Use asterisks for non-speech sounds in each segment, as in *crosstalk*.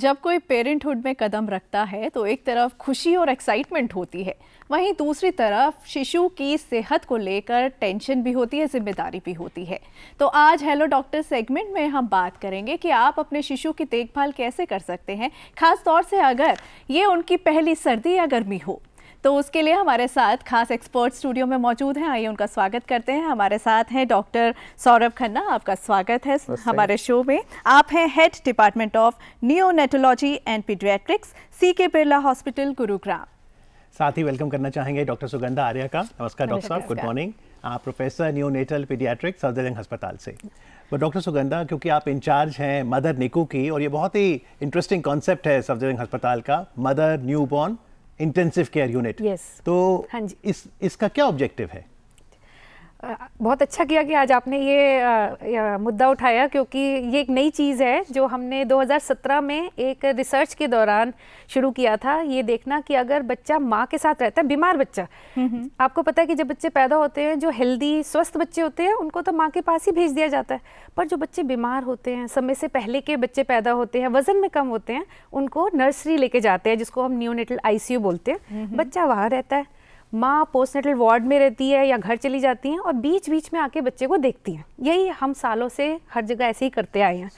जब कोई पेरेंटहुड में कदम रखता है तो एक तरफ खुशी और एक्साइटमेंट होती है वहीं दूसरी तरफ शिशु की सेहत को लेकर टेंशन भी होती है जिम्मेदारी भी होती है तो आज हेलो डॉक्टर सेगमेंट में हम बात करेंगे कि आप अपने शिशु की देखभाल कैसे कर सकते हैं खास तौर से अगर ये उनकी पहली सर्दी या गर्मी हो तो उसके लिए हमारे साथ खास एक्सपर्ट स्टूडियो में मौजूद हैं आइए उनका स्वागत करते हैं हमारे साथ हैं डॉक्टर सौरभ खन्ना आपका स्वागत है हमारे शो में आप हैं head department of neonatology and paediatrics C K Birla hospital Gurugram साथ ही वेलकम करना चाहेंगे डॉक्टर सुगंधा आर्या का नमस्कार डॉक्टर साहब गुड मॉर्निंग आप प्रोफेसर नेटल पीडियाट्रिक सफदरजंग अस्पताल से तो डॉक्टर सुगंधा क्योंकि आप इंचार्ज हैं मदर निकू की और ये बहुत ही इंटरेस्टिंग कॉन्सेप्ट है सर्दरिंग अस्पताल का mother newborn intensive care unit तो हाँ जी। इस इसका क्या ऑब्जेक्टिव है बहुत अच्छा किया कि आज आपने ये मुद्दा उठाया क्योंकि ये एक नई चीज़ है जो हमने 2017 में एक रिसर्च के दौरान शुरू किया था ये देखना कि अगर बच्चा माँ के साथ रहता है बीमार बच्चा हम्म, हम्म। आपको पता है कि जब बच्चे पैदा होते हैं जो हेल्दी स्वस्थ बच्चे होते हैं उनको तो माँ के पास ही भेज दिया जाता है पर जो बच्चे बीमार होते हैं समय से पहले के बच्चे पैदा होते हैं वज़न में कम होते हैं उनको नर्सरी लेके जाते हैं जिसको हम न्यूनेटल आईसीयू बोलते हैं हम्म, बच्चा वहाँ रहता है माँ पोस्टनेटल वार्ड में रहती है या घर चली जाती हैं और बीच बीच में आके बच्चे को देखती हैं यही हम सालों से हर जगह ऐसे ही करते आए हैं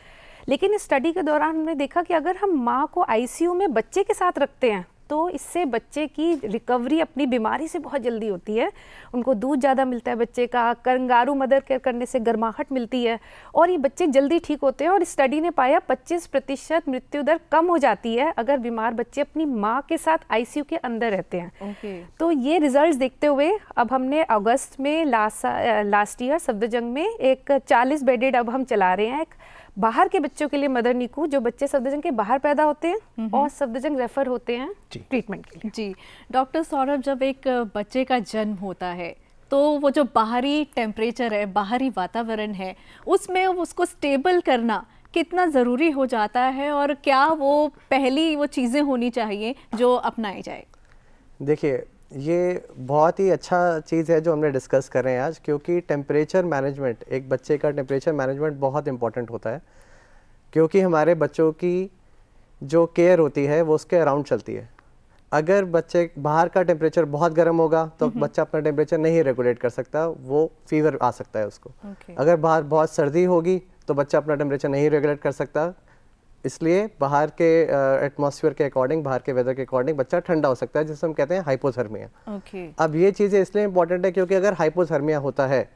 लेकिन इस स्टडी के दौरान हमने देखा कि अगर हम माँ को आईसीयू में बच्चे के साथ रखते हैं तो इससे बच्चे की रिकवरी अपनी बीमारी से बहुत जल्दी होती है उनको दूध ज़्यादा मिलता है बच्चे का कंगारू मदर केयर करने से गर्माहट मिलती है और ये बच्चे जल्दी ठीक होते हैं और स्टडी ने पाया पच्चीस प्रतिशत मृत्यु दर कम हो जाती है अगर बीमार बच्चे अपनी माँ के साथ आई के अंदर रहते हैं okay. तो ये रिजल्ट देखते हुए अब हमने अगस्त में लास्ट लास्ट ईयर सफदरजंग में एक चालीस बेडेड अब हम चला रहे हैं एक बाहर के बच्चों के लिए मदर नीकू जो बच्चे सफदरजंग के बाहर पैदा होते हैं और सफदरजंग रेफर होते हैं ट्रीटमेंट के लिए जी डॉक्टर सौरभ जब एक बच्चे का जन्म होता है तो वो जो बाहरी टेम्परेचर है बाहरी वातावरण है उसमें उसको स्टेबल करना कितना ज़रूरी हो जाता है और क्या वो पहली वो चीज़ें होनी चाहिए जो अपनाई जाए देखिए ये बहुत ही अच्छा चीज़ है जो हमने डिस्कस कर रहे हैं आज क्योंकि टेम्परेचर मैनेजमेंट एक बच्चे का टेम्परेचर मैनेजमेंट बहुत इंपॉर्टेंट होता है क्योंकि हमारे बच्चों की जो केयर होती है वो उसके अराउंड चलती है अगर बच्चे बाहर का टेम्परेचर बहुत गर्म होगा तो हम्म। बच्चा अपना टेम्परेचर नहीं रेगुलेट कर सकता वो फीवर आ सकता है उसको okay. अगर बाहर बहुत सर्दी होगी तो बच्चा अपना टेम्परेचर नहीं रेगुलेट कर सकता इसलिए बाहर के एटमॉस्फेयर uh, के अकॉर्डिंग बाहर के वेदर के अकॉर्डिंग बच्चा ठंडा हो सकता है जिसे हम कहते हैं हाइपोथर्मिया okay. अब ये चीज़ें इसलिए इंपॉर्टेंट है क्योंकि अगर हाइपोथर्मिया होता है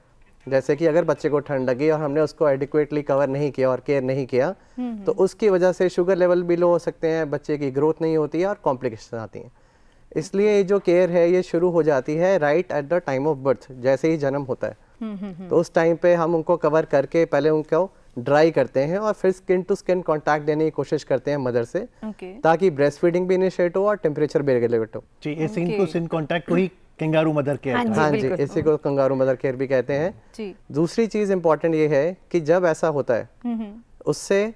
जैसे कि अगर बच्चे को ठंड लगी और हमने उसको एडिक्वेटली कवर नहीं किया और केयर नहीं किया हम्म, हम्म। तो उसकी वजह से शुगर लेवल भी लो हो सकते हैं बच्चे की ग्रोथ नहीं होती है और कॉम्प्लिकेशन आती हैं इसलिए ये जो केयर है ये शुरू हो जाती है right at the time of birth जैसे ही जन्म होता है हम्म, तो उस टाइम पे हम उनको कवर करके पहले उनको ड्राई करते हैं और फिर स्किन टू स्किन कांटेक्ट देने की कोशिश करते हैं मदर से okay. ताकि ब्रेस्ट फीडिंग भी इनिशिएट हो और टेम्परेचर भी रेगुलेट हो जी ये स्किन टू स्किन कांटेक्ट को ही कंगारू मदर केयर हाँ जी इसी को कंगारू मदर केयर भी कहते हैं दूसरी चीज़ इंपॉर्टेंट ये है कि जब ऐसा होता है हम्म, हम्म। उससे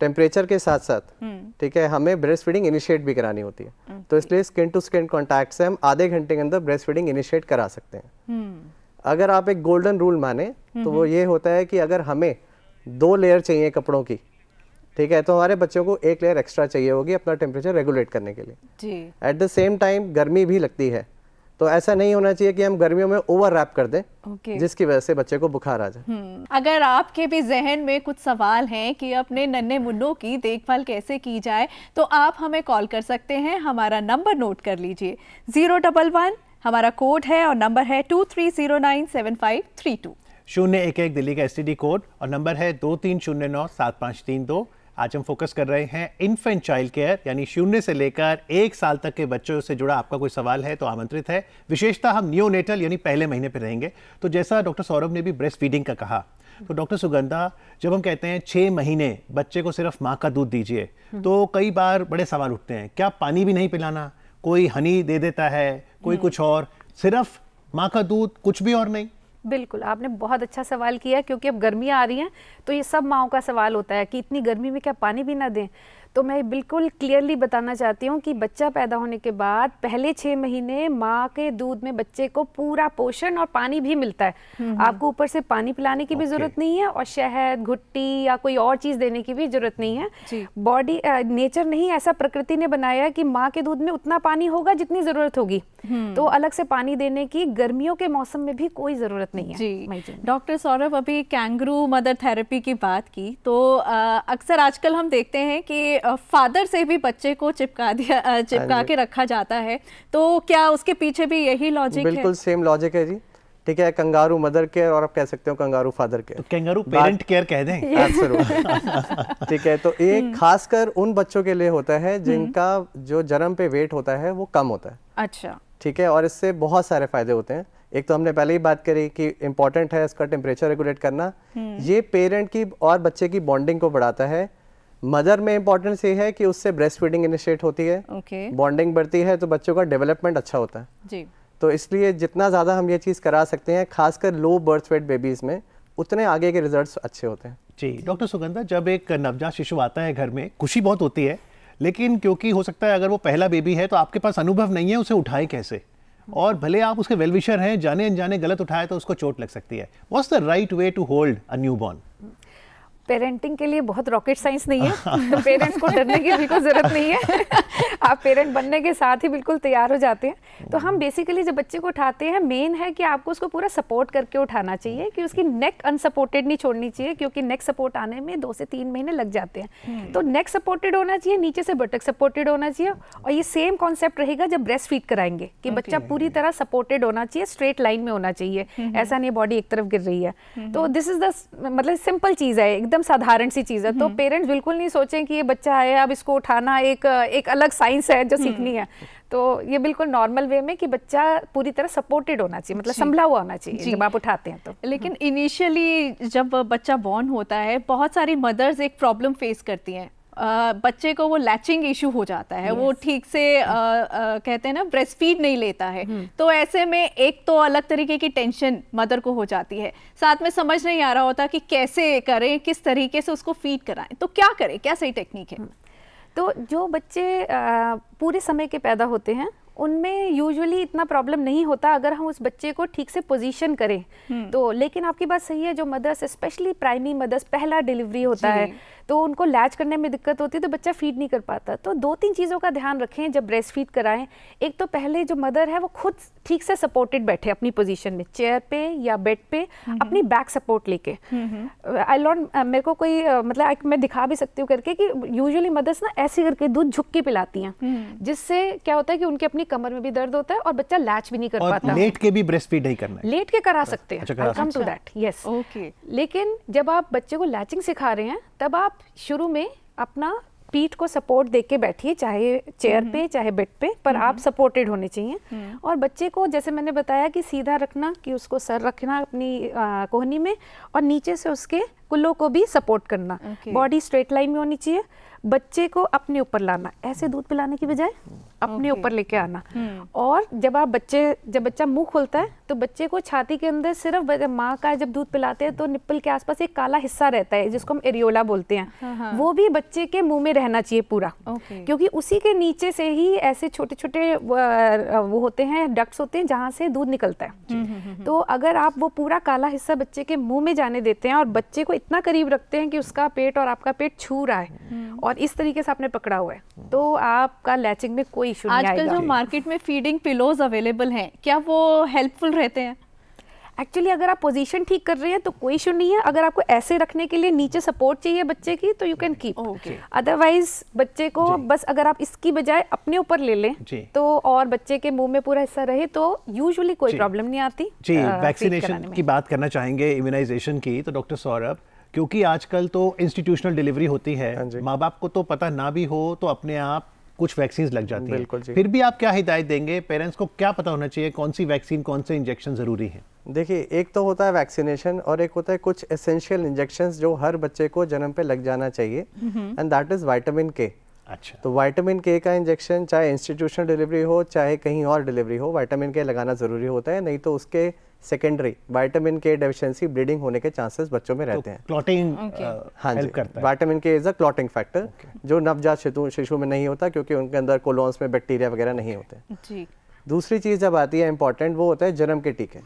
टेम्परेचर के साथ साथ हम्म। ठीक है हमें ब्रेस्ट फीडिंग इनिशिएट भी करानी होती है तो इसलिए स्किन टू स्किन कॉन्टैक्ट से हम आधे घंटे के अंदर ब्रेस्ट फीडिंग इनिशिएट करा सकते हैं अगर आप एक गोल्डन रूल माने तो वो ये होता है कि अगर हमें दो लेयर चाहिए कपड़ों की ठीक है तो हमारे बच्चों को एक लेयर एक्स्ट्रा चाहिए होगी अपना टेम्परेचर रेगुलेट करने के लिए एट द सेम टाइम गर्मी भी लगती है तो ऐसा नहीं होना चाहिए कि हम गर्मियों में ओवर रैप कर दें okay. जिसकी वजह से बच्चे को बुखार आ जाए हम्म। अगर आपके भी जहन में कुछ सवाल हैं कि अपने नन्हे मुन्नों की देखभाल कैसे की जाए तो आप हमें कॉल कर सकते हैं हमारा नंबर नोट कर लीजिए ज़ीरो डबल वन हमारा कोड है और नंबर है two three zero nine seven five three two शून्य एक एक दिल्ली का एस कोड और नंबर है दो तीन शून्य नौ सात पाँच तीन दो आज हम फोकस कर रहे हैं इन्फेंट चाइल्ड केयर यानी शून्य से लेकर एक साल तक के बच्चों से जुड़ा आपका कोई सवाल है तो आमंत्रित है विशेषता हम नेटल यानी पहले महीने पर रहेंगे तो जैसा डॉक्टर सौरभ ने भी ब्रेस्ट फीडिंग का कहा तो डॉक्टर सुगंधा जब हम कहते हैं छः महीने बच्चे को सिर्फ माँ का दूध दीजिए हम्म। तो कई बार बड़े सवाल उठते हैं क्या पानी भी नहीं पिलाना कोई हनी दे देता है कोई हम्म। कुछ और सिर्फ माँ का दूध कुछ भी और नहीं बिल्कुल आपने बहुत अच्छा सवाल किया क्योंकि अब गर्मियाँ आ रही हैं तो ये सब माओ का सवाल होता है कि इतनी गर्मी में क्या पानी भी ना दें तो मैं बिल्कुल क्लियरली बताना चाहती हूँ कि बच्चा पैदा होने के बाद पहले छः महीने माँ के दूध में बच्चे को पूरा पोषण और पानी भी मिलता है आपको ऊपर से पानी पिलाने की भी ज़रूरत नहीं है और शहद घुट्टी या कोई और चीज़ देने की भी ज़रूरत नहीं है बॉडी नेचर नहीं ऐसा प्रकृति ने बनाया कि माँ के दूध में उतना पानी होगा जितनी ज़रूरत होगी हम्म। तो अलग से पानी देने की गर्मियों के मौसम में भी कोई ज़रूरत नहीं है डॉक्टर सौरभ अभी कैंगरू मदर थेरेपी की बात की तो अक्सर आजकल हम देखते हैं कि फादर से भी बच्चे को चिपका दिया चिपका हाँ के रखा जाता है तो क्या उसके पीछे भी यही लॉजिक है बिल्कुल सेम लॉजिक है जी ठीक है कंगारू मदर केयर और आप कह सकते हो कंगारू फादर केयर तो कंगारू पेरेंट केयर कह दें *laughs* ठीक है तो ये हम्म। खासकर उन बच्चों के लिए होता है हम्म। जिनका जो जन्म पे वेट होता है वो कम होता है अच्छा ठीक है और इससे बहुत सारे फायदे होते हैं एक तो हमने पहले ही बात करी कि इम्पोर्टेंट है इसका टेम्परेचर रेगुलेट करना हम्म। ये पेरेंट की और बच्चे की बॉन्डिंग को बढ़ाता है मदर में इम्पोर्टेंस ये है कि उससे ब्रेस्ट फीडिंग इनिशिएट होती है बॉन्डिंग okay. बढ़ती है तो बच्चों का डेवलपमेंट अच्छा होता है जी तो इसलिए जितना ज़्यादा हम ये चीज़ करा सकते हैं खासकर लो बर्थ वेट बेबीज़ में उतने आगे के रिजल्ट्स अच्छे होते हैं जी डॉक्टर सुगंधा जब एक नवजात शिशु आता है घर में खुशी बहुत होती है लेकिन क्योंकि हो सकता है अगर वो पहला बेबी है तो आपके पास अनुभव नहीं है उसे उठाए कैसे और भले आप उसके वेलविशर हैं जाने अनजाने गलत उठाए तो उसको चोट लग सकती है what's the right way to hold a newborn parenting के लिए बहुत रॉकेट साइंस नहीं है पेरेंट्स को डरने की बिल्कुल ज़रूरत नहीं है आप पेरेंट बनने के साथ ही बिल्कुल तैयार हो जाते हैं तो हम बेसिकली जब बच्चे को उठाते हैं मेन है कि आपको उसको पूरा सपोर्ट करके उठाना चाहिए कि उसकी नेक अनसपोर्टेड नहीं छोड़नी चाहिए क्योंकि नेक सपोर्ट आने में दो से तीन महीने लग जाते हैं हम्म। तो नेक सपोर्टेड होना चाहिए नीचे से बटक सपोर्टेड होना चाहिए और ये सेम कॉन्सेप्ट रहेगा जब ब्रेस्ट फीड कराएंगे कि बच्चा पूरी तरह सपोर्टेड होना चाहिए स्ट्रेट लाइन में होना चाहिए हम्म। ऐसा नहीं बॉडी एक तरफ गिर रही है हम्म। तो दिस इज द मतलब सिंपल चीज़ है एकदम एकदम साधारण सी चीज़ है तो पेरेंट्स हम्म। बिल्कुल नहीं सोचें कि ये बच्चा है अब इसको उठाना एक एक अलग साइंस है जो हम्म। सीखनी है तो ये बिल्कुल नॉर्मल वे में कि बच्चा पूरी तरह सपोर्टेड होना चाहिए मतलब संभला हुआ होना चाहिए जब आप उठाते हैं तो लेकिन इनिशियली हम्म। जब बच्चा बॉर्न होता है बहुत सारी मदर्स एक प्रॉब्लम फेस करती हैं बच्चे को वो लैचिंग इशू हो जाता है yes. वो ठीक से आ, आ, कहते हैं ना ब्रेस्ट फीड नहीं लेता है हुँ. हम्म। तो ऐसे में एक तो अलग तरीके की टेंशन मदर को हो जाती है साथ में समझ नहीं आ रहा होता कि कैसे करें किस तरीके से उसको फीड कराएं तो क्या करें क्या सही टेक्निक है हुँ. हम्म। तो जो बच्चे पूरे समय के पैदा होते हैं उनमें यूजुअली इतना प्रॉब्लम नहीं होता अगर हम उस बच्चे को ठीक से पोजीशन करें हम्म। तो लेकिन आपकी बात सही है जो मदर्स स्पेशली प्राइमरी मदर्स पहला डिलीवरी होता है तो उनको लैच करने में दिक्कत होती है तो बच्चा फीड नहीं कर पाता तो दो तीन चीज़ों का ध्यान रखें जब ब्रेस्ट फीड कराएं एक तो पहले जो मदर है वो खुद ठीक से सपोर्टेड बैठे अपनी पोजीशन में चेयर पे या बेड पे हम्म। अपनी बैक सपोर्ट लेके आई हम्म, लॉन्ट मेरे को कोई मतलब मैं दिखा भी सकती हूँ करके कि यूजुअली मदर्स ना ऐसे करके दूध झुक के पिलाती हैं जिससे क्या होता है कि उनकी अपनी कमर में भी दर्द होता है और बच्चा लैच भी नहीं कर और पाता लेट के भी ब्रेस्ट फीड नहीं करना है। लेट के करा अच्छा, सकते हैं come to that yes okay लेकिन जब आप बच्चे को लैचिंग सिखा रहे हैं तब आप शुरू में अपना पीठ को सपोर्ट देके बैठिए चाहे चेयर हम्म। पे चाहे बेड पे पर आप सपोर्टेड हम्म। होने चाहिए हम्म। और बच्चे को जैसे मैंने बताया कि सीधा रखना कि उसको सर रखना अपनी आ, कोहनी में और नीचे से उसके कुल्लों को भी सपोर्ट करना बॉडी स्ट्रेट लाइन में होनी चाहिए बच्चे को अपने ऊपर लाना ऐसे दूध पिलाने की बजाय अपने ऊपर लेके आना हम्म। और जब आप बच्चे जब बच्चा मुंह खोलता है तो बच्चे को छाती के अंदर सिर्फ माँ का जब दूध पिलाते हैं तो निप्पल के आसपास एक काला हिस्सा रहता है जिसको हम एरियोला बोलते हैं हाँ, हाँ। वो भी बच्चे के मुंह में रहना चाहिए पूरा क्योंकि उसी के नीचे से ही ऐसे छोटे छोटे वो होते हैं डक्ट होते हैं जहाँ से दूध निकलता है हम्म, हम्म, तो अगर आप वो पूरा काला हिस्सा बच्चे के मुंह में जाने देते हैं और बच्चे को इतना करीब रखते हैं कि उसका पेट और आपका पेट छू रहा है और इस तरीके से आपने पकड़ा हुआ है तो आपका लैचिंग में कोई कोई इशू नहीं आजकल जो मार्केट में फीडिंग पिलोज अवेलेबल हैं क्या वो हेल्पफुल रहते हैं एक्चुअली अगर आप पोजीशन ठीक कर रहे हैं तो कोई इशू नहीं है अगर आपको ऐसे रखने के लिए नीचे सपोर्ट चाहिए बच्चे की तो यू कैन कीप अदरवाइज बच्चे को बस अगर आप इसकी बजाय अपने ऊपर ले लें तो और बच्चे के मुंह में पूरा हिस्सा रहे तो यूजुअली कोई प्रॉब्लम नहीं आती जी वैक्सीनेशन की बात करना चाहेंगे इम्यूनाइजेशन की तो डॉक्टर सौरभ क्योंकि आजकल तो इंस्टीट्यूशनल डिलीवरी होती है हाँ माँ बाप को तो पता ना भी हो तो अपने आप कुछ वैक्सीन लग जाती है फिर भी आप क्या हिदायत देंगे पेरेंट्स को क्या पता होना चाहिए कौन सी वैक्सीन कौन से इंजेक्शन ज़रूरी है देखिए एक तो होता है वैक्सीनेशन और एक होता है कुछ एसेंशियल इंजेक्शंस जो हर बच्चे को जन्म पे लग जाना चाहिए एंड दैट इज़ वाइटामिन के अच्छा तो वाइटामिन के का इंजेक्शन चाहे इंस्टीट्यूशनल डिलीवरी हो चाहे कहीं और डिलीवरी हो वाइटामिन के लगाना ज़रूरी होता है नहीं तो उसके secondary vitamin K deficiency bleeding होने के चांसेस बच्चों में तो रहते हैं क्लॉटिंग uh, हाँ जी vitamin K is a clotting factor जो नवजात शिशु शिशु में नहीं होता क्योंकि उनके अंदर कोलोन्स में बैक्टीरिया वगैरह नहीं होते दूसरी चीज़ जब आती है इंपॉर्टेंट वो होता है जन्म के टीके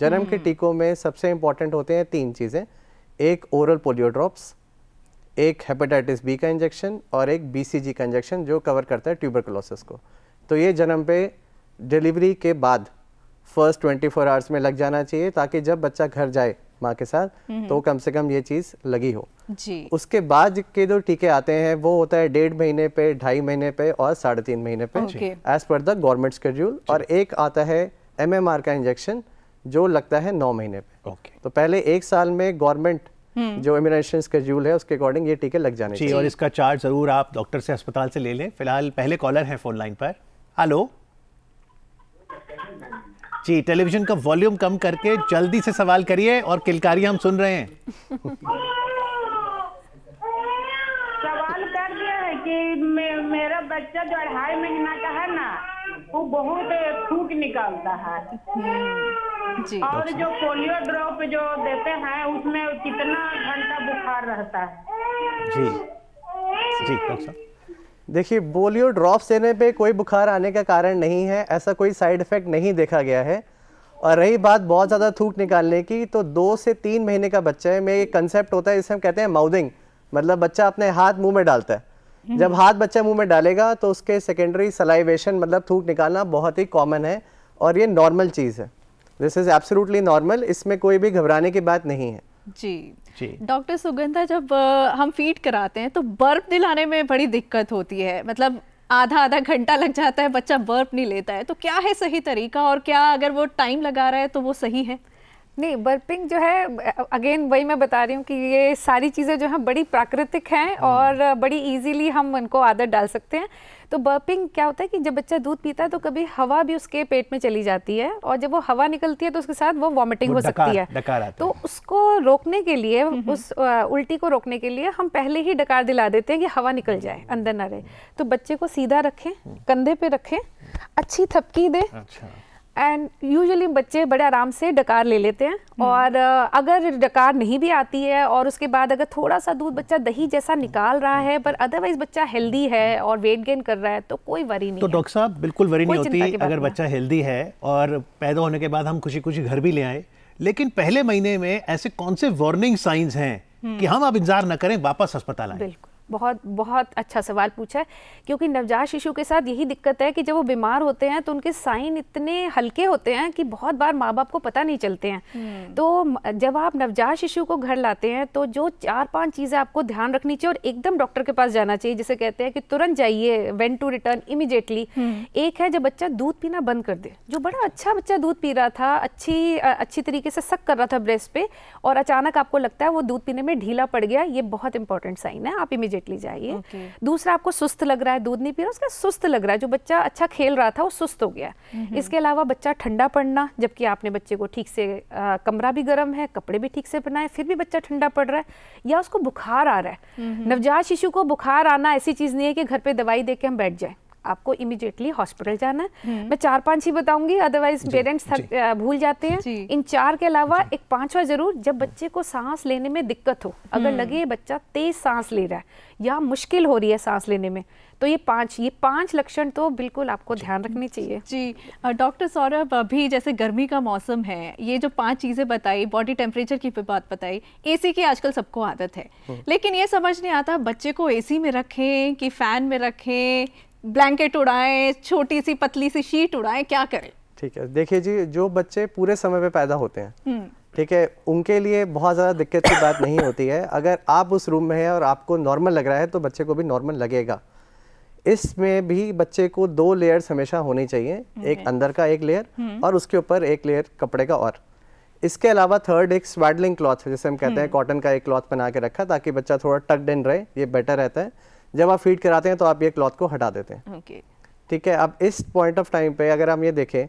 जन्म के हम्म। टीकों में सबसे इंपॉर्टेंट होते हैं तीन चीज़ें एक ओरल पोलियो ड्रॉप्स एक हेपेटाइटिस बी का इंजेक्शन और एक बीसीजी का इंजेक्शन जो कवर करता है ट्यूबरकुलोसिस को तो ये जन्म पे डिलीवरी के बाद फर्स्ट 24 आवर्स में लग जाना चाहिए ताकि जब बच्चा घर जाए माँ के साथ हम्म। तो कम से कम ये चीज़ लगी हो जी उसके बाद के जो टीके आते हैं वो होता है डेढ़ महीने पे ढाई महीने पे और साढ़े तीन महीने पे as per the government schedule और एक आता है एमएमआर का इंजेक्शन जो लगता है नौ महीने पे okay. तो पहले एक साल में गवर्नमेंट हम्म। जो इम्यूनाइजेशन स्केड्यूल है उसके अकॉर्डिंग ये टीके लग जाने चाहिए और इसका चार्ज जरूर आप डॉक्टर से अस्पताल से ले लें फिलहाल पहले कॉलर है फोन लाइन पर हेलो जी टेलीविजन का वॉल्यूम कम करके जल्दी से सवाल करिए और किलकारी हम सुन रहे हैं सवाल कर रहे हैं कि मे, मेरा बच्चा जो अढ़ाई महीना का है ना वो बहुत फूक निकालता है हम्म। और जो पोलियो ड्रॉप जो देते हैं उसमें कितना घंटा बुखार रहता है जी जी देखिए पोलियो ड्रॉप देने पे कोई बुखार आने का कारण नहीं है ऐसा कोई साइड इफेक्ट नहीं देखा गया है और रही बात बहुत ज़्यादा थूक निकालने की तो दो से तीन महीने का बच्चा में एक कंसेप्ट होता है जिसे हम कहते हैं माउदिंग मतलब बच्चा अपने हाथ मुंह में डालता है हम्म। जब हाथ बच्चा मुंह में डालेगा तो उसके सेकेंडरी सलाइवेशन मतलब थूक निकालना बहुत ही कॉमन है और ये नॉर्मल चीज़ है दिस इज एब्सोल्युटली नॉर्मल इसमें कोई भी घबराने की बात नहीं है जी जी डॉक्टर सुगंधा जब हम फीड कराते हैं तो बर्फ दिलाने में बड़ी दिक्कत होती है मतलब आधा आधा घंटा लग जाता है बच्चा बर्फ नहीं लेता है तो क्या है सही तरीका और क्या अगर वो टाइम लगा रहा है तो वो सही है नहीं बर्पिंग जो है अगेन वही मैं बता रही हूँ कि ये सारी चीज़ें जो हैं बड़ी प्राकृतिक हैं हम्म। और बड़ी इजीली हम उनको आदत डाल सकते हैं तो बर्पिंग क्या होता है कि जब बच्चा दूध पीता है तो कभी हवा भी उसके पेट में चली जाती है और जब वो हवा निकलती है तो उसके साथ वो वॉमिटिंग हो सकती है तो उसको रोकने के लिए उस उल्टी को रोकने के लिए हम पहले ही डकार दिला देते हैं कि हवा निकल जाए अंदर ना रहे तो बच्चे को सीधा रखें कंधे पे रखें अच्छी थपकी दें अच्छा एंड यूजुअली बच्चे बड़े आराम से डकार ले लेते हैं हम्म। और अगर डकार नहीं भी आती है और उसके बाद अगर थोड़ा सा दूध बच्चा दही जैसा निकाल रहा हम्म। है पर अदरवाइज बच्चा हेल्दी है हम्म। और वेट गेन कर रहा है तो कोई वरी नहीं तो डॉक्टर साहब बिल्कुल वरी नहीं होती अगर बच्चा हेल्दी है और पैदा होने के बाद हम खुशी खुशी घर भी ले आए लेकिन पहले महीने में ऐसे कौन से वार्निंग साइंस हैं कि हम अब इंतजार न करें वापस अस्पताल आए बिल्कुल बहुत बहुत अच्छा सवाल पूछा है क्योंकि नवजात शिशु के साथ यही दिक्कत है कि जब वो बीमार होते हैं तो उनके साइन इतने हल्के होते हैं कि बहुत बार माँ बाप को पता नहीं चलते हैं हम्म। तो जब आप नवजात शिशु को घर लाते हैं तो जो चार पांच चीज़ें आपको ध्यान रखनी चाहिए और एकदम डॉक्टर के पास जाना चाहिए जिसे कहते हैं कि तुरंत जाइए वेन टू रिटर्न इमिजिएटली एक है जब बच्चा दूध पीना बंद कर दे जो बड़ा अच्छा बच्चा दूध पी रहा था अच्छी अच्छी तरीके से सक कर रहा था ब्रेस्ट पे और अचानक आपको लगता है वो दूध पीने में ढीला पड़ गया ये बहुत इंपॉर्टेंट साइन है आप इमिजिएट इमीडिएटली जाइए दूसरा आपको सुस्त लग रहा है दूध नहीं पी रहा उसका सुस्त लग रहा है जो बच्चा अच्छा खेल रहा था वो सुस्त हो गया इसके अलावा बच्चा ठंडा पड़ना जबकि आपने बच्चे को ठीक से आ, कमरा भी गर्म है कपड़े भी ठीक से बनाए फिर भी बच्चा ठंडा पड़ रहा है या उसको बुखार आ रहा है नवजात शिशु को बुखार आना ऐसी चीज़ नहीं है कि घर पर दवाई दे हम बैठ जाए आपको इमिजिएटली हॉस्पिटल जाना है हम्म। मैं चार पांच ही बताऊंगी अदरवाइज पेरेंट्स भूल जाते हैं इन चार के अलावा एक पांचवा जरूर जब बच्चे को सांस लेने में दिक्कत हो अगर हम्म। लगे बच्चा तेज सांस ले रहा है या मुश्किल हो रही है सांस लेने में तो ये पांच ये पांच लक्षण तो बिल्कुल आपको ध्यान रखनी चाहिए जी डॉक्टर सौरभ अभी जैसे गर्मी का मौसम है ये जो पांच चीज़ें बताई बॉडी टेम्परेचर की बात बताई एसी की आजकल सबको आदत है हाँ। लेकिन ये समझ नहीं आता बच्चे को एसी में रखें कि फ़ैन में रखें ब्लैंकेट उड़ाएं छोटी सी पतली सी शीट उड़ाएं क्या करें ठीक है देखिए जी जो बच्चे पूरे समय पे पैदा होते हैं हम्म। ठीक है उनके लिए बहुत ज़्यादा दिक्कत की बात नहीं होती है अगर आप उस रूम में हैं और आपको नॉर्मल लग रहा है तो बच्चे को भी नॉर्मल लगेगा इसमें भी बच्चे को दो लेयर्स हमेशा होनी चाहिए एक अंदर का एक लेयर हम्म। और उसके ऊपर एक लेयर कपड़े का और इसके अलावा थर्ड एक स्वाडलिंग क्लॉथ है जैसे हम कहते हैं कॉटन हम्म। का एक क्लॉथ बना के रखा ताकि बच्चा थोड़ा टक्ड इन रहे ये बेटर रहता है जब आप फीड कराते हैं तो आप ये क्लॉथ को हटा देते हैं okay. ठीक है अब इस पॉइंट ऑफ टाइम पे अगर हम ये देखें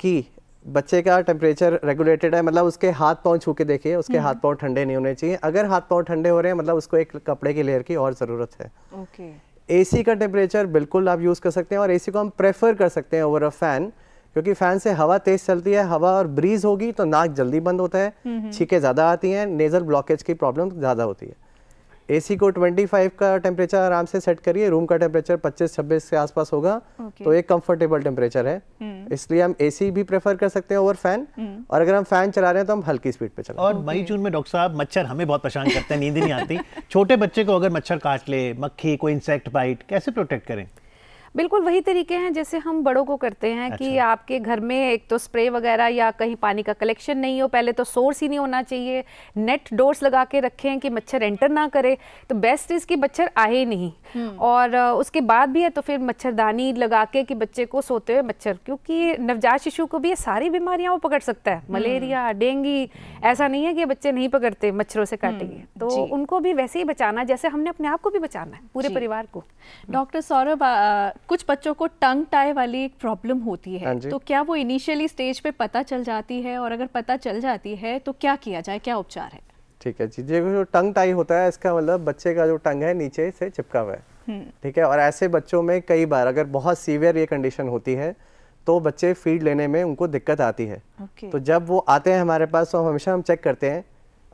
कि बच्चे का टेम्परेचर रेगुलेटेड है मतलब उसके हाथ पाँव छू के देखिए उसके हम्म। हाथ पाँव ठंडे नहीं होने चाहिए अगर हाथ पाँव ठंडे हो रहे हैं मतलब उसको एक कपड़े की लेयर की और ज़रूरत है एसी okay. का टेम्परेचर बिल्कुल आप यूज़ कर सकते हैं और एसी को हम प्रेफर कर सकते हैं ओवर अ फ़ैन क्योंकि फ़ैन से हवा तेज़ चलती है हवा और ब्रीज होगी तो नाक जल्दी बंद होता है हम्म, हम्म। छीके ज़्यादा आती हैं नेज़ल ब्लॉकेज की प्रॉब्लम ज़्यादा होती है एसी को 25 का टेम्परेचर आराम से सेट करिए रूम का टेम्परेचर 25-26 के आसपास होगा okay. तो एक कंफर्टेबल टेम्परेचर है हम्म। इसलिए हम एसी भी प्रेफर कर सकते हैं ओवर फैन हम्म। और अगर हम फैन चला रहे हैं तो हम हल्की स्पीड पे चला और okay. मई जून में डॉक्टर साहब मच्छर हमें बहुत परेशान करते हैं नींद नहीं आती छोटे बच्चे को अगर मच्छर काट ले मक्खी कोई इंसेक्ट बाइट कैसे प्रोटेक्ट करें बिल्कुल वही तरीके हैं जैसे हम बड़ों को करते हैं अच्छा। कि आपके घर में एक तो स्प्रे वगैरह या कहीं पानी का कलेक्शन नहीं हो पहले तो सोर्स ही नहीं होना चाहिए नेट डोर्स लगा के हैं कि मच्छर एंटर ना करे तो बेस्ट इसकी मच्छर आए नहीं हम्म। और उसके बाद भी है तो फिर मच्छरदानी लगा के कि बच्चे को सोते हुए मच्छर क्योंकि नवजात शिशु को भी ये सारी बीमारियां वो पकड़ सकता है मलेरिया हम्म। डेंगी ऐसा नहीं है कि बच्चे नहीं पकड़ते मच्छरों से काटेंगे हम्म, तो उनको भी वैसे ही बचाना जैसे हमने अपने आप को भी बचाना है पूरे परिवार को डॉक्टर सौरभ कुछ बच्चों को टंग टाई वाली एक प्रॉब्लम होती है हाँ तो क्या वो इनिशियली स्टेज पे पता चल जाती है और अगर पता चल जाती है तो क्या किया जाए क्या उपचार है ठीक है जी जो टंग टाई होता है इसका मतलब बच्चे का जो टंग है नीचे से चिपका हुआ है हम्म। ठीक है और ऐसे बच्चों में कई बार अगर बहुत सीवियर ये कंडीशन होती है तो बच्चे फीड लेने में उनको दिक्कत आती है तो जब वो आते हैं हमारे पास तो हमेशा हम चेक करते हैं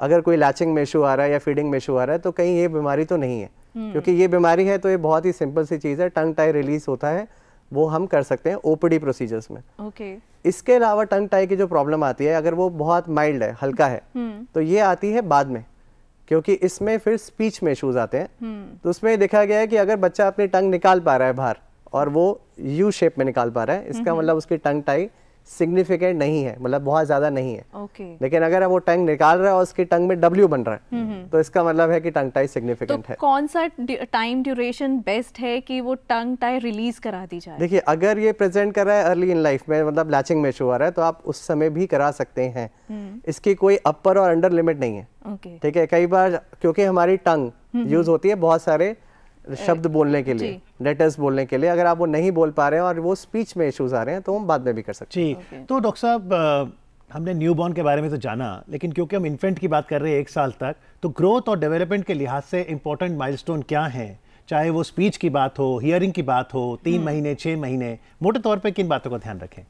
अगर कोई लैचिंग में इशू आ रहा है या फीडिंग में इशू आ रहा है तो कहीं ये बीमारी तो नहीं है हम्म। क्योंकि ये बीमारी है तो ये बहुत ही सिंपल सी चीज़ है टंग टाई रिलीज होता है वो हम कर सकते हैं ओपीडी प्रोसीजर्स में ओके okay. इसके अलावा टंग टाई की जो प्रॉब्लम आती है अगर वो बहुत माइल्ड है हल्का है हम्म। तो ये आती है बाद में क्योंकि इसमें फिर स्पीच में इशूज आते हैं हम्म। तो उसमें देखा गया है कि अगर बच्चा अपनी टंग निकाल पा रहा है बाहर और वो यू शेप में निकाल पा रहा है इसका मतलब उसकी टंग टाई सिग्निफिकेंट नहीं है मतलब बहुत ज़्यादा नहीं है okay. लेकिन अगर वो टंग निकाल रहा है और उसके टंग में डब्ल्यू बन रहा है हम्म, हम्म। तो इसका मतलब है कि टंग टाई सिग्निफिकेंट तो है कौन सा टाइम ड्यूरेशन बेस्ट है कि वो टंग टाई रिलीज करा दी जाए देखिए अगर ये प्रेजेंट कर रहा है अर्ली इन लाइफ में मतलब लैचिंग में शुअर आ रहा है तो आप उस समय भी करा सकते हैं हम्म। इसकी कोई अपर और अंडर लिमिट नहीं है ठीक है कई बार क्योंकि हमारी टंग यूज होती है बहुत सारे शब्द बोलने के लिए लेटर्स बोलने के लिए अगर आप वो नहीं बोल पा रहे हैं और वो स्पीच में इश्यूज आ रहे हैं तो हम बाद में भी कर सकते हैं जी तो डॉक्टर साहब हमने न्यू बॉर्न के बारे में तो जाना लेकिन क्योंकि हम इन्फेंट की बात कर रहे हैं एक साल तक तो ग्रोथ और डेवलपमेंट के लिहाज से इंपॉर्टेंट माइलस्टोन क्या हैं चाहे वो स्पीच की बात हो हियरिंग की बात हो तीन हम्म। महीने छः महीने मोटे तौर पर किन बातों का ध्यान रखें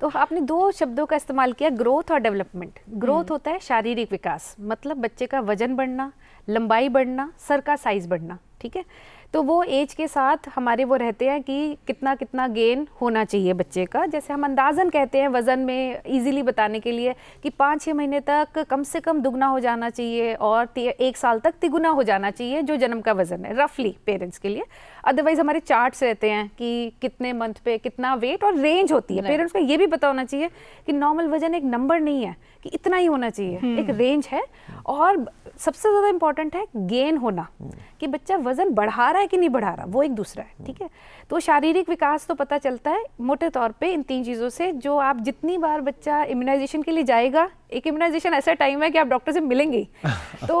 तो आपने दो शब्दों का इस्तेमाल किया ग्रोथ और डेवलपमेंट हम्म। ग्रोथ होता है शारीरिक विकास मतलब बच्चे का वजन बढ़ना लंबाई बढ़ना सर का साइज बढ़ना ठीक है तो वो एज के साथ हमारे वो रहते हैं कि कितना कितना गेन होना चाहिए बच्चे का जैसे हम अंदाजन कहते हैं वज़न में इजीली बताने के लिए कि पाँच छः महीने तक कम से कम दुगना हो जाना चाहिए और एक साल तक तिगुना हो जाना चाहिए जो जन्म का वज़न है रफली पेरेंट्स के लिए अदरवाइज़ हमारे चार्ट्स रहते हैं कि कितने मंथ पे कितना वेट और रेंज होती है पेरेंट्स को ये भी पता होना चाहिए कि नॉर्मल वज़न एक नंबर नहीं है कि इतना ही होना चाहिए हम्म। एक रेंज है और सबसे ज़्यादा इंपॉर्टेंट है गेन होना हम्म। कि बच्चा वज़न बढ़ा रहा है कि नहीं बढ़ा रहा वो एक दूसरा है ठीक है तो शारीरिक विकास तो पता चलता है मोटे तौर पे इन तीन चीज़ों से जो आप जितनी बार बच्चा इम्यूनाइजेशन के लिए जाएगा एक इम्यूनाइजेशन ऐसा टाइम है कि आप डॉक्टर से मिलेंगे *laughs* तो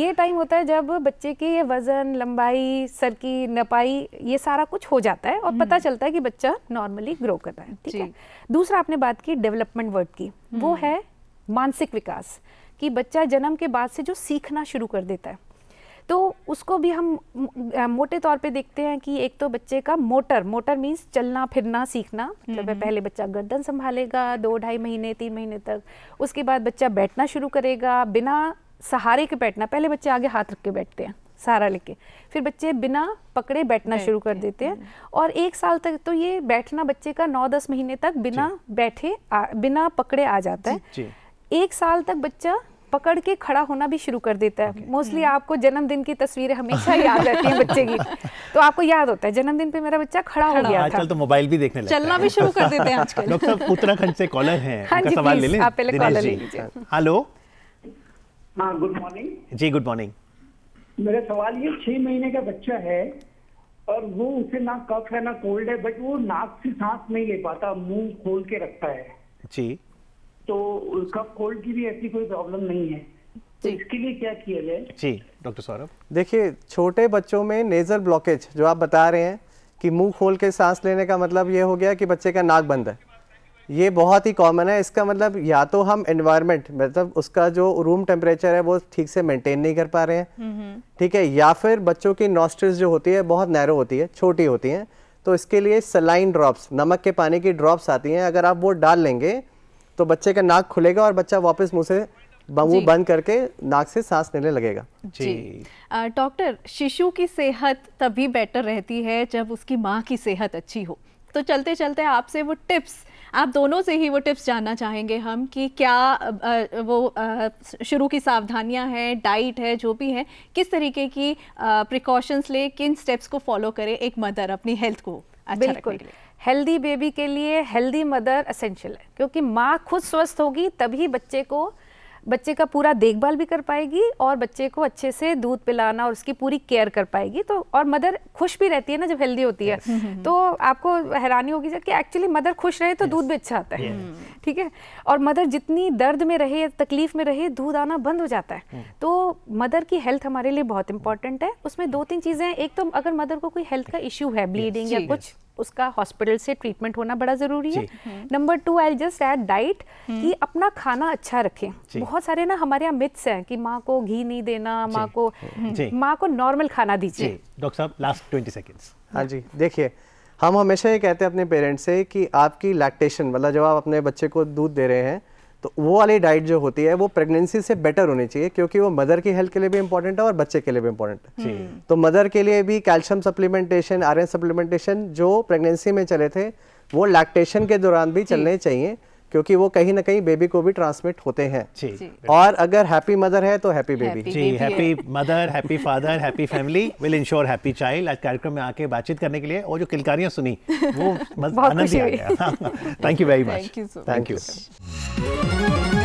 ये टाइम होता है जब बच्चे की ये वज़न लंबाई सर की नपाई ये सारा कुछ हो जाता है और पता हम्म। चलता है कि बच्चा नॉर्मली ग्रो कर रहा है ठीक है दूसरा आपने बात की डेवलपमेंट वर्ड की वो हम्म। है मानसिक विकास कि बच्चा जन्म के बाद से जो सीखना शुरू कर देता है तो उसको भी हम मोटे तौर पे देखते हैं कि एक तो बच्चे का मोटर मोटर मीन्स चलना फिरना सीखना मतलब हम्म, हम्म। पहले बच्चा गर्दन संभालेगा दो ढाई महीने तीन महीने तक उसके बाद बच्चा बैठना शुरू करेगा बिना सहारे के बैठना पहले बच्चे आगे हाथ रख के बैठते हैं सहारा लेके फिर बच्चे बिना पकड़े बैठना शुरू कर देते हैं हम्म। और एक साल तक तो ये बैठना बच्चे का नौ दस महीने तक बिना बैठे आ, बिना पकड़े आ जाता है एक साल तक बच्चा पकड़ के खड़ा होना भी शुरू कर देता है मोस्टली okay. Hmm. आपको जन्मदिन की तस्वीरें हमेशा याद रहती हैं *laughs* बच्चे की तो आपको याद होता है जन्मदिन पे मेरा बच्चा खड़ा, खड़ा हो गया आजकल तो मोबाइल भी देखने लगता चलना भी शुरू कर देते हैं आजकल *laughs* डॉक्टर साहब उत्तराखंड से कॉलर हैं हाँ जी सवाल ले लें आप पहले कॉलर ले लीजिए हेलो हाँ गुड मॉर्निंग जी गुड मॉर्निंग मेरा सवाल ये छह महीने का बच्चा है और वो उसे ना कफ है ना कोल्ड है बट वो नाक से सांस नहीं ले पाता मुंह खोल के रखता है जी तो कफ कोल्ड की भी ऐसी कोई प्रॉब्लम नहीं है तो इसके लिए क्या किया जाए जी डॉक्टर सौरभ देखिए छोटे बच्चों में नेजल ब्लॉकेज जो आप बता रहे हैं कि मुंह खोल के सांस लेने का मतलब ये हो गया कि बच्चे का नाक बंद है ये बहुत ही कॉमन है इसका मतलब या तो हम एनवायरनमेंट मतलब उसका जो रूम टेम्परेचर है वो ठीक से मेंटेन नहीं कर पा रहे हैं हम्म, हम्म। ठीक है या फिर बच्चों की नॉस्ट्रल्स जो होती है बहुत नैरो होती है छोटी होती हैं तो इसके लिए सलाइन ड्रॉप्स नमक के पानी की ड्रॉप्स आती हैं अगर आप वो डाल लेंगे तो बच्चे का नाक खुलेगा और बच्चा वापस मुंह से मुंह बंद करके नाक से सांस लेने लगेगा जी डॉक्टर शिशु की सेहत तभी बेटर रहती है जब उसकी माँ की सेहत अच्छी हो तो चलते चलते आपसे वो टिप्स आप दोनों से ही वो टिप्स जानना चाहेंगे हम कि क्या वो शुरू की सावधानियां हैं डाइट है जो भी है किस तरीके की प्रिकॉशंस ले किन स्टेप्स को फॉलो करें एक मदर अपनी हेल्थ को अच्छा बिल्कुल हेल्दी बेबी के लिए हेल्दी मदर असेंशियल है क्योंकि माँ खुद स्वस्थ होगी तभी बच्चे को बच्चे का पूरा देखभाल भी कर पाएगी और बच्चे को अच्छे से दूध पिलाना और उसकी पूरी केयर कर पाएगी तो और मदर खुश भी रहती है ना जब हेल्दी होती है हम्म, हम्म, हम्म। तो आपको हैरानी होगी कि एक्चुअली मदर खुश रहे तो दूध भी अच्छा आता है ठीक है और मदर जितनी दर्द में रहे तकलीफ में रहे दूध आना बंद हो जाता है तो मदर की हेल्थ हमारे लिए बहुत इंपॉर्टेंट है उसमें दो तीन चीज़ें एक तो अगर मदर को कोई हेल्थ का इश्यू है ब्लीडिंग या कुछ उसका हॉस्पिटल से ट्रीटमेंट होना बड़ा ज़रूरी है number two I just add diet कि अपना खाना अच्छा रखें बहुत सारे ना हमारे यहाँ मिथ्स हैं कि माँ को घी नहीं देना माँ को हम्म। माँ को नॉर्मल खाना दीजिए डॉक्टर साहब लास्ट ट्वेंटी सेकेंड्स हाँ जी देखिए हम हमेशा ये कहते हैं अपने पेरेंट्स से कि आपकी लैक्टेशन मतलब जब आप अपने बच्चे को दूध दे रहे हैं तो वो वाली डाइट जो होती है वो प्रेगनेंसी से बेटर होनी चाहिए क्योंकि वो मदर की हेल्थ के लिए भी इम्पोर्टेंट है और बच्चे के लिए भी इम्पोर्टेंट है तो मदर के लिए भी कैल्शियम सप्लीमेंटेशन आयरन सप्लीमेंटेशन जो प्रेगनेंसी में चले थे वो लैक्टेशन के दौरान भी चलने चाहिए क्योंकि वो कहीं ना कहीं बेबी को भी ट्रांसमिट होते हैं जी और अगर हैप्पी मदर है तो हैप्पी बेबी जी happy mother happy father happy family will ensure happy child आज कार्यक्रम में आके बातचीत करने के लिए और जो किलकारियां सुनी वो *laughs* आनंद ही आ गया thank you very much thank you